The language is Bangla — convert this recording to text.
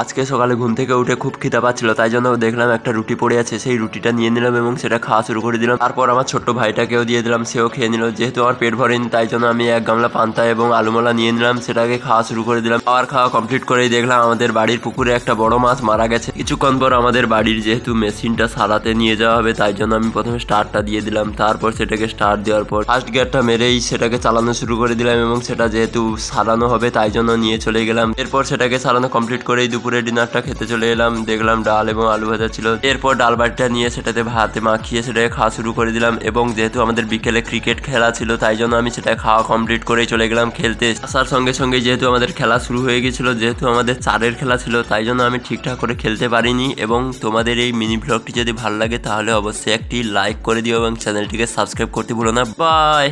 আজকে সকালে ঘুম থেকে উঠে খুব খিদা পাচ্ছিল তাই জন্য দেখলাম একটা রুটি পড়ে আছে সেই রুটিটা নিয়ে নিলাম এবং সেটা খাওয়া শুরু করে দিলাম তারপর আমার ছোট্ট ভাইটাকেও দিয়ে দিলাম সেও খেয়ে নিল যেহেতু আমার পেট ভরেনি তাই জন্য আমি এক গামলা পান্তা এবং আলুমলা নিয়ে নিলাম সেটাকে খাওয়া শুরু করে দিলাম খাওয়ার খাওয়া কমপ্লিট করেই দেখলাম আমাদের বাড়ির পুকুরে একটা বড় মাছ মারা গেছে কিছুক্ষণ পর আমাদের বাড়ির যেহেতু মেশিনটা সারাতে নিয়ে যাওয়া হবে তাই জন্য আমি প্রথমে স্টারটা দিয়ে দিলাম তারপর সেটাকে স্টার দেওয়ার পর ফার্স্ট গিয়ারটা মেরেই সেটাকে চালানো শুরু করে দিলাম এবং সেটা যেহেতু সারানো হবে তাই জন্য নিয়ে চলে গেলাম এরপর সেটাকে সারানো কমপ্লিট করেই দুপুরে ডিনারটা খেতে চলে এলাম দেখলাম ডাল এবং আলু ভাজা ছিল এরপর ডাল বাড়িটা নিয়ে সেটাতে ভাতে মাখিয়ে সেটাকে খাওয়া শুরু করে দিলাম এবং যেহেতু আমাদের বিকেলে ক্রিকেট খেলা ছিল তাই জন্য আমি সেটা খাওয়া কমপ্লিট করে চলে গেলাম খেলতে আসার সঙ্গে সঙ্গে যেহেতু আমাদের খেলা শুরু হয়ে গেছিলো যেহেতু আমাদের চারের খেলা ছিল তাই জন্য আমি ঠিকঠাক করে খেলতে পারিনি এবং তোমাদের এই মিনি ব্লগটি যদি ভালো লাগে তাহলে অবশ্যই একটি লাইক করে দিও এবং চ্যানেলটিকে সাবস্ক্রাইব করতে ভুলো না বাই